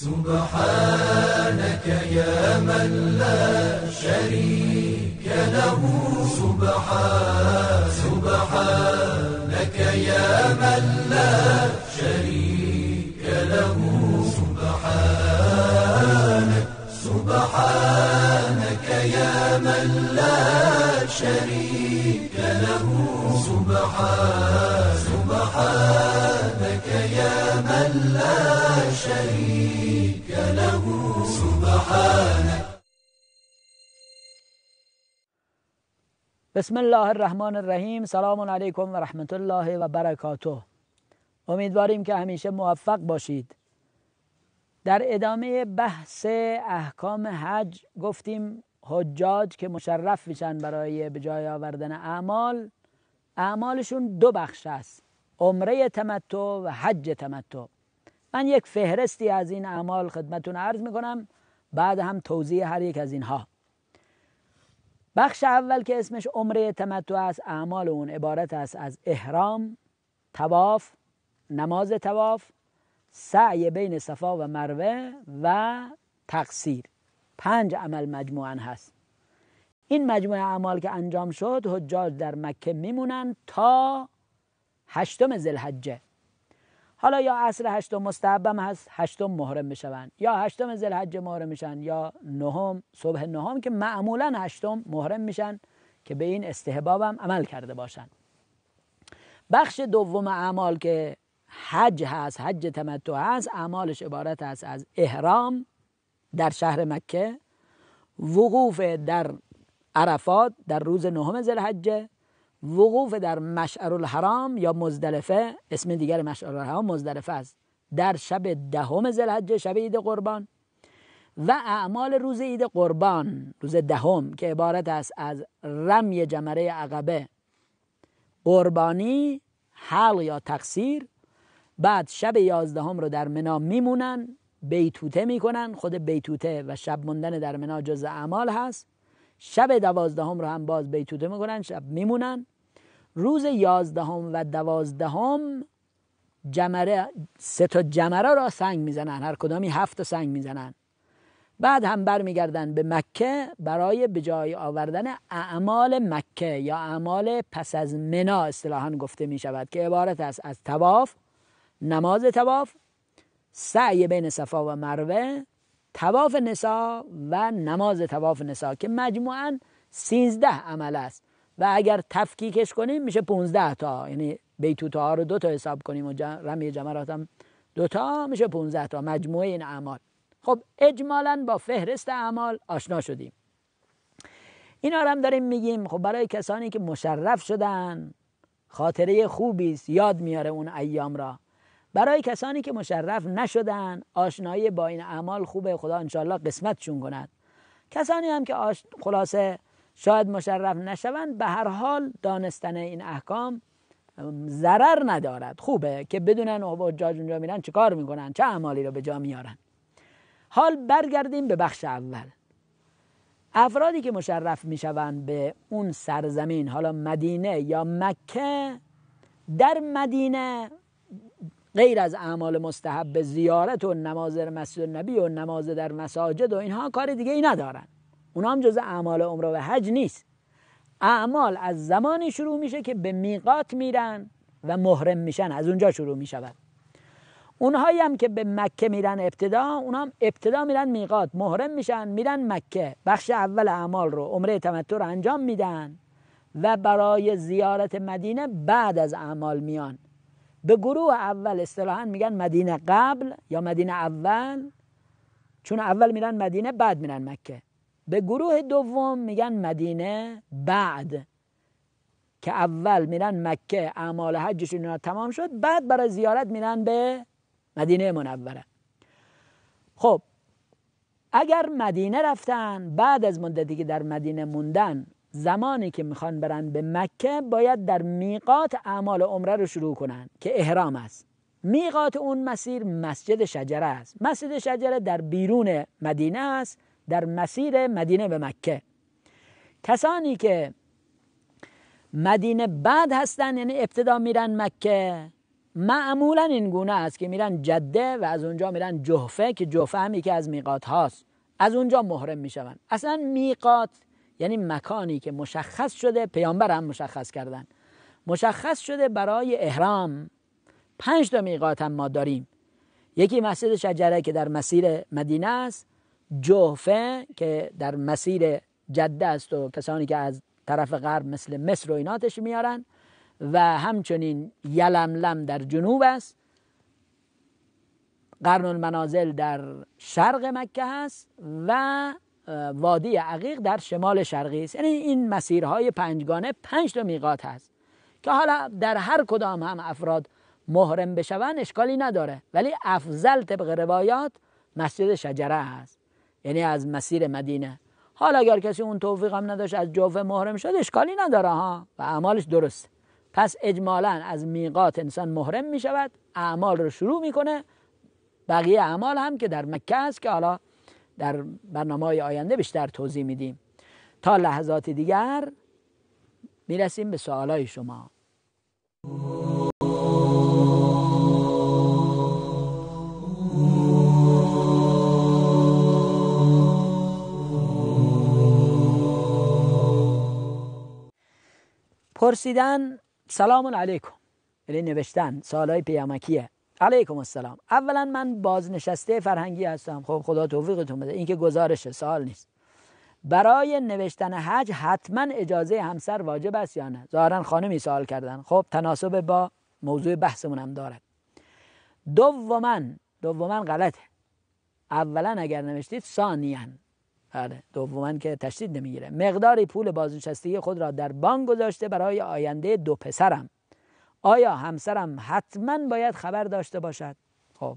سبحانك يا من لا شريك له سبحانك سبحانك يا من لا شريك له سبحانك سبحانك يا من لا شريك له سبحانك سبحانك يا من لا شريك له شریک بسم الله الرحمن الرحیم سلام علیکم و رحمت الله و برکاته امیدواریم که همیشه موفق باشید در ادامه بحث احکام حج گفتیم حجاج که مشرف میشن برای به جای آوردن اعمال اعمالشون دو بخش است عمره تمتع و حج تمتع من یک فهرستی از این اعمال خدمتون عرض کنم بعد هم توضیح هر یک از اینها بخش اول که اسمش عمره تمتع است اعمال اون عبارت است از احرام تواف نماز تواف سعی بین صفا و مروه و تقصیر پنج عمل مجموعا هست این مجموعه اعمال که انجام شد حجاج در مکه میمونن تا هشتم زلحجه. حالا یا اصل هشتم مستحبم هست هشتم محرم میشن، یا هشتم ذوالحجه محرم میشن یا نهم صبح نهم که معمولا هشتم محرم میشن که به این استحبابم عمل کرده باشن بخش دوم اعمال که حج هست حج تمتع هست اعمالش عبارت است از احرام در شهر مکه وقوف در عرفات در روز نهم زلحجه وقوف در مشعر الحرام یا مزدلفه اسم دیگر مشعر الحرام مزدلفه است در شب دهم ذوالحجه شب عید قربان و اعمال روز عید قربان روز دهم که عبارت است از رمی جمره عقبه قربانی حل یا تقصیر بعد شب یازدهم رو در منا میمونن بیتوته میکنن خود بیتوته و شب موندن در منا جز اعمال هست شب دوازدهم رو هم باز بیتوته میکنن شب میمونن روز یازدهم و دوازدهم جمره سه تا جمره را سنگ میزنن هر کدامی هفت تا سنگ میزنن بعد هم برمیگردن به مکه برای به جای آوردن اعمال مکه یا اعمال پس از منا اصطلاحا گفته می شود که عبارت است از تواف نماز تواف سعی بین صفا و مروه تواف نسا و نماز تواف نسا که مجموعا سیزده عمل است و اگر تفکیکش کنیم میشه 15 تا یعنی بیتوتا ها رو دو تا حساب کنیم و رمی جمرات هم دو تا میشه 15 تا مجموعه این اعمال خب اجمالا با فهرست اعمال آشنا شدیم اینا رو هم داریم میگیم خب برای کسانی که مشرف شدن خاطره خوبی است یاد میاره اون ایام را برای کسانی که مشرف نشدن آشنایی با این اعمال خوبه خدا انشالله قسمتشون کند کسانی هم که خلاصه شاید مشرف نشوند به هر حال دانستن این احکام ضرر ندارد خوبه که بدونن و جاج اونجا میرن چه کار میکنن چه اعمالی رو به جا میارن حال برگردیم به بخش اول افرادی که مشرف میشوند به اون سرزمین حالا مدینه یا مکه در مدینه غیر از اعمال مستحب زیارت و نماز در مسجد نبی و نماز در مساجد و اینها کار دیگه ای ندارن اونا هم جز اعمال عمره و حج نیست اعمال از زمانی شروع میشه که به میقات میرن و محرم میشن از اونجا شروع میشود اونهایی هم که به مکه میرن ابتدا اونا هم ابتدا میرن میقات محرم میشن میرن مکه بخش اول اعمال رو عمره تمتع رو انجام میدن و برای زیارت مدینه بعد از اعمال میان به گروه اول اصطلاحا میگن مدینه قبل یا مدینه اول چون اول میرن مدینه بعد میرن مکه به گروه دوم میگن مدینه بعد که اول میرن مکه اعمال حجشون اینا تمام شد بعد برای زیارت میرن به مدینه منوره خب اگر مدینه رفتن بعد از مدتی که در مدینه موندن زمانی که میخوان برن به مکه باید در میقات اعمال عمره رو شروع کنن که احرام است میقات اون مسیر مسجد شجره است مسجد شجره در بیرون مدینه است در مسیر مدینه به مکه کسانی که مدینه بعد هستن یعنی ابتدا میرن مکه معمولا این گونه است که میرن جده و از اونجا میرن جحفه که جحفه هم یکی از میقات هاست از اونجا محرم میشون اصلا میقات یعنی مکانی که مشخص شده پیامبر هم مشخص کردن مشخص شده برای احرام پنج تا میقات هم ما داریم یکی مسجد شجره که در مسیر مدینه است جوفه که در مسیر جده است و کسانی که از طرف غرب مثل مصر و ایناتش میارن و همچنین یلملم در جنوب است قرن المنازل در شرق مکه است و وادی عقیق در شمال شرقی است یعنی این مسیرهای پنجگانه پنج تا میقات هست که حالا در هر کدام هم افراد محرم بشون اشکالی نداره ولی افضل طبق روایات مسجد شجره هست یعنی از مسیر مدینه حالا اگر کسی اون توفیق هم نداشت از جوفه محرم شد اشکالی نداره ها و اعمالش درست پس اجمالا از میقات انسان محرم می شود اعمال رو شروع میکنه بقیه اعمال هم که در مکه است که حالا در برنامه های آینده بیشتر توضیح میدیم تا لحظات دیگر میرسیم به سوال های شما پرسیدن سلام علیکم یعنی نوشتن های پیامکیه علیکم السلام اولا من بازنشسته فرهنگی هستم خب خدا توفیقتون بده این که گزارش سال نیست برای نوشتن حج حتما اجازه همسر واجب است یا نه ظاهرا خانمی سوال کردن خب تناسب با موضوع بحثمون هم دارد دوما دوما غلطه اولا اگر نوشتید ثانیا بله دوما که تشدید نمیگیره مقداری پول بازنشستگی خود را در بانک گذاشته برای آینده دو پسرم آیا همسرم حتما باید خبر داشته باشد خب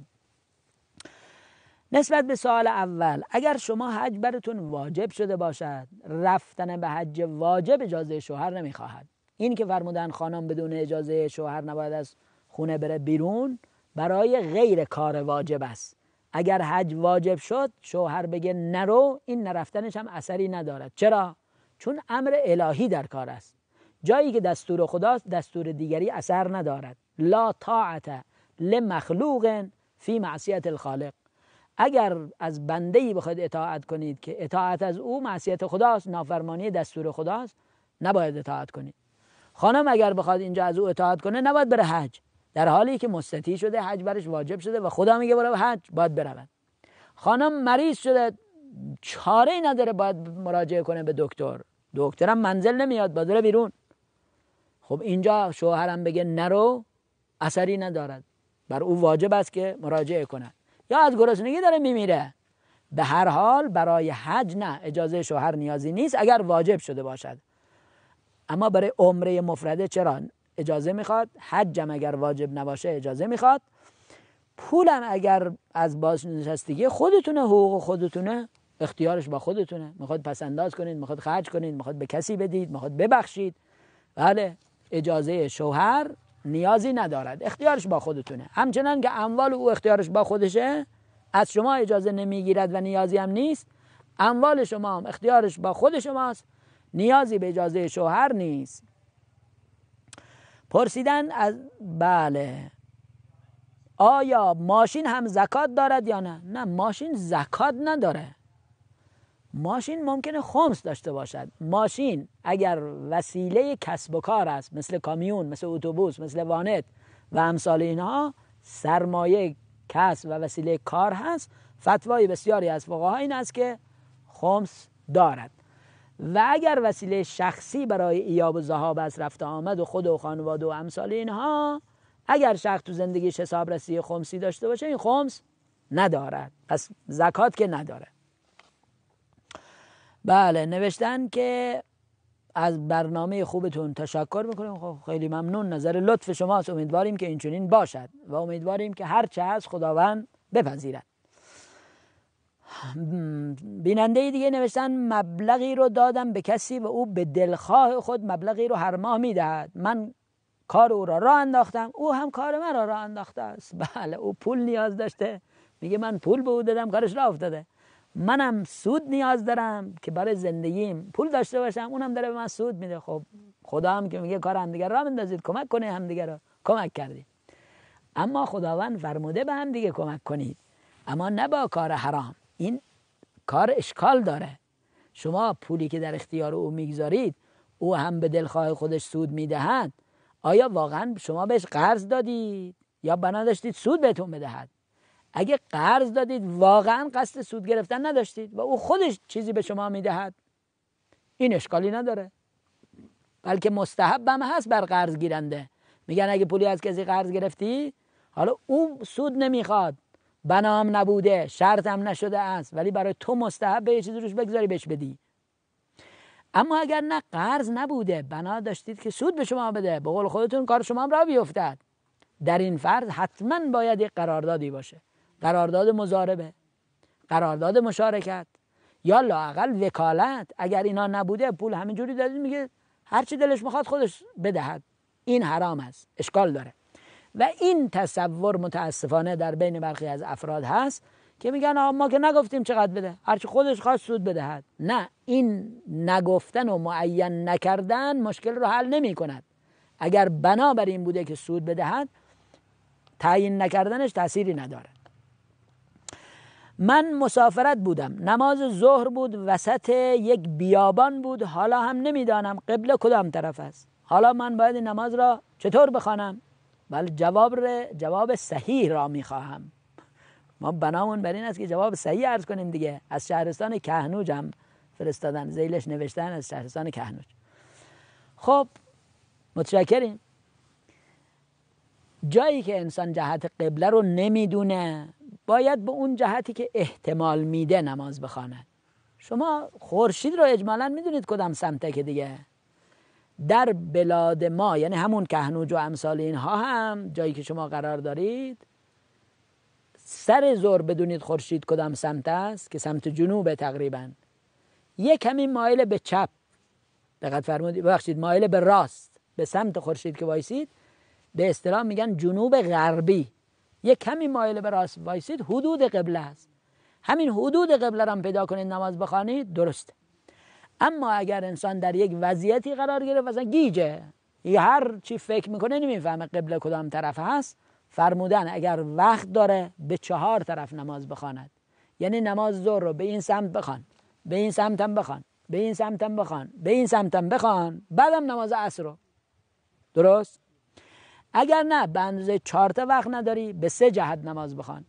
نسبت به سوال اول اگر شما حج براتون واجب شده باشد رفتن به حج واجب اجازه شوهر نمیخواهد این که فرمودن خانم بدون اجازه شوهر نباید از خونه بره بیرون برای غیر کار واجب است اگر حج واجب شد شوهر بگه نرو این نرفتنش هم اثری ندارد چرا چون امر الهی در کار است جایی که دستور خداست دستور دیگری اثر ندارد لا طاعت لمخلوق فی معصیت الخالق اگر از بنده ای بخواید اطاعت کنید که اطاعت از او معصیت خداست نافرمانی دستور خداست نباید اطاعت کنید خانم اگر بخواد اینجا از او اطاعت کنه نباید بره حج در حالی که مستطی شده حج برش واجب شده و خدا میگه برو حج باید برود خانم مریض شده چاره ای نداره باید مراجعه کنه به دکتر دکترم منزل نمیاد باید بیرون خب اینجا شوهرم بگه نرو اثری ندارد بر او واجب است که مراجعه کند یا از گرسنگی داره میمیره به هر حال برای حج نه اجازه شوهر نیازی نیست اگر واجب شده باشد اما برای عمره مفرده چرا اجازه میخواد حجم اگر واجب نباشه اجازه میخواد پولم اگر از بازنشستگی خودتونه حقوق خودتونه اختیارش با خودتونه میخواد پسنداز کنید میخواد خرج کنید میخواد به کسی بدید میخواد ببخشید بله اجازه شوهر نیازی ندارد اختیارش با خودتونه همچنان که اموال او اختیارش با خودشه از شما اجازه نمیگیرد و نیازی هم نیست اموال شما هم اختیارش با خود شماست نیازی به اجازه شوهر نیست پرسیدن از بله آیا ماشین هم زکات دارد یا نه نه ماشین زکات نداره ماشین ممکنه خمس داشته باشد ماشین اگر وسیله کسب و کار است مثل کامیون مثل اتوبوس مثل وانت و امثال اینها سرمایه کسب و وسیله کار هست فتوای بسیاری از فقها این است که خمس دارد و اگر وسیله شخصی برای ایاب و ذهاب از رفت آمد و خود و خانواده و امثال اینها اگر شخص تو زندگیش حسابرسی خمسی داشته باشه این خمس ندارد پس زکات که نداره. بله نوشتن که از برنامه خوبتون تشکر میکنیم خب، خیلی ممنون نظر لطف شماست امیدواریم که اینچنین باشد و امیدواریم که هر چه از خداوند بپذیرد بیننده دیگه نوشتن مبلغی رو دادم به کسی و او به دلخواه خود مبلغی رو هر ماه میدهد من کار او را راه انداختم او هم کار من را را انداخته است بله او پول نیاز داشته میگه من پول به او دادم کارش را افتاده منم سود نیاز دارم که برای زندگیم پول داشته باشم اونم داره به من سود میده خب خدا هم که میگه کار همدیگه را بندازید کمک کنه همدیگه را کمک کردیم اما خداوند فرموده به دیگه کمک کنید اما نه با کار حرام این کار اشکال داره شما پولی که در اختیار او میگذارید او هم به دلخواه خودش سود میدهد آیا واقعا شما بهش قرض دادید یا بنا داشتید سود بهتون بدهد اگه قرض دادید واقعا قصد سود گرفتن نداشتید و او خودش چیزی به شما میدهد این اشکالی نداره بلکه مستحب هم هست بر قرض گیرنده میگن اگه پولی از کسی قرض گرفتی حالا او سود نمیخواد بنام نبوده شرط هم نشده است ولی برای تو مستحب یه چیزی روش بگذاری بهش بدی اما اگر نه قرض نبوده بنا داشتید که سود به شما بده به خودتون کار شما هم را بیفتد در این فرض حتما باید یک قراردادی باشه قرارداد مزاربه قرارداد مشارکت یا لاقل وکالت اگر اینا نبوده پول جوری دادید میگه هرچی دلش میخواد خودش بدهد این حرام است اشکال داره و این تصور متاسفانه در بین برخی از افراد هست که میگن ما که نگفتیم چقدر بده هرچی خودش خواست سود بدهد نه این نگفتن و معین نکردن مشکل رو حل نمی کند اگر بنابراین این بوده که سود بدهد تعیین نکردنش تأثیری ندارد من مسافرت بودم نماز ظهر بود وسط یک بیابان بود حالا هم نمیدانم قبله کدام طرف است حالا من باید نماز را چطور بخوانم بله جواب را جواب صحیح را میخواهم ما بنامون بر این است که جواب صحیح عرض کنیم دیگه از شهرستان کهنوج هم فرستادن زیلش نوشتن از شهرستان کهنوج خب متشکریم جایی که انسان جهت قبله رو نمیدونه باید به اون جهتی که احتمال میده نماز بخواند شما خورشید رو اجمالا میدونید کدام سمته که دیگه در بلاد ما یعنی همون کهنوج و امثال اینها هم جایی که شما قرار دارید سر زور بدونید خورشید کدام سمت است که سمت جنوب تقریبا یکمی کمی مایل به چپ دقت فرمودید ببخشید مایل به راست به سمت خورشید که وایسید به اصطلاح میگن جنوب غربی یه کمی مایل به راست وایسید حدود قبله است همین حدود قبله را پیدا کنید نماز بخوانید درست اما اگر انسان در یک وضعیتی قرار گرفت مثلا گیجه یه هر چی فکر میکنه نمیفهمه قبله کدام طرف هست فرمودن اگر وقت داره به چهار طرف نماز بخواند یعنی نماز ظهر رو به این سمت بخوان به این سمت هم بخوان به این سمت هم بخوان به این سمت هم بخوان بعدم نماز عصر رو درست اگر نه به اندازه چهار وقت نداری به سه جهت نماز بخوان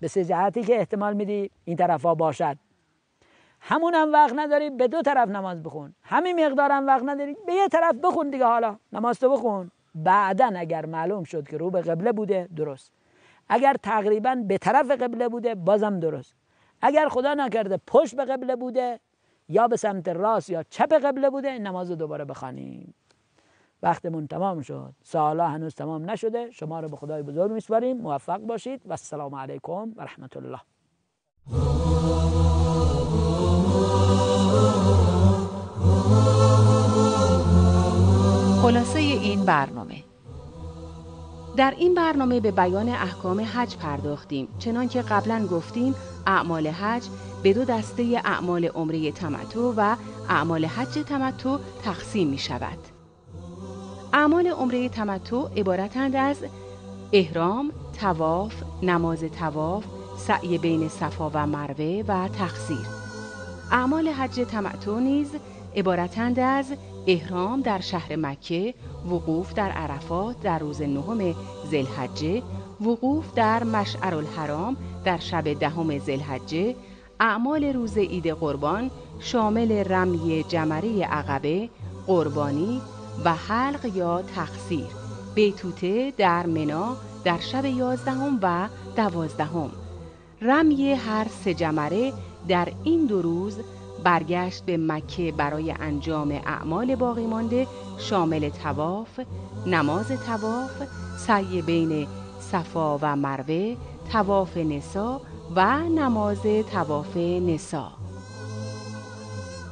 به سه جهتی که احتمال میدی این طرف ها باشد همون هم وقت نداری به دو طرف نماز بخون همین مقدار هم وقت نداری به یه طرف بخون دیگه حالا نماز تو بخون بعدا اگر معلوم شد که رو به قبله بوده درست اگر تقریبا به طرف قبله بوده بازم درست اگر خدا نکرده پشت به قبله بوده یا به سمت راست یا چپ قبله بوده نماز دوباره بخوانیم وقتمون تمام شد سالا هنوز تمام نشده شما رو به خدای بزرگ میسپاریم موفق باشید و السلام علیکم و رحمت الله خلاصه این برنامه در این برنامه به بیان احکام حج پرداختیم چنان که قبلا گفتیم اعمال حج به دو دسته اعمال عمره تمتع و اعمال حج تمتع تقسیم می شود اعمال عمره تمتع عبارتند از احرام، تواف، نماز تواف، سعی بین صفا و مروه و تخصیر اعمال حج تمتع نیز عبارتند از احرام در شهر مکه، وقوف در عرفات در روز نهم زلحجه، وقوف در مشعر الحرام در شب دهم زلحجه، اعمال روز عید قربان شامل رمی جمره عقبه، قربانی، و حلق یا تقصیر بیتوته در منا در شب یازدهم و دوازدهم رمی هر سه جمره در این دو روز برگشت به مکه برای انجام اعمال باقی مانده شامل تواف، نماز تواف، سعی بین صفا و مروه، تواف نسا و نماز تواف نسا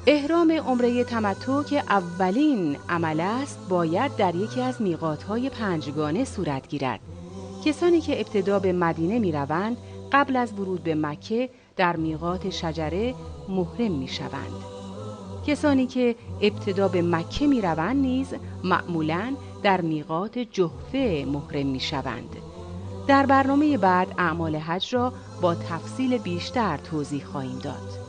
احرام عمره تمتع که اولین عمل است باید در یکی از های پنجگانه صورت گیرد کسانی که ابتدا به مدینه می روند قبل از ورود به مکه در میقات شجره محرم می شوند. کسانی که ابتدا به مکه می روند نیز معمولا در میقات جحفه محرم می شوند. در برنامه بعد اعمال حج را با تفصیل بیشتر توضیح خواهیم داد.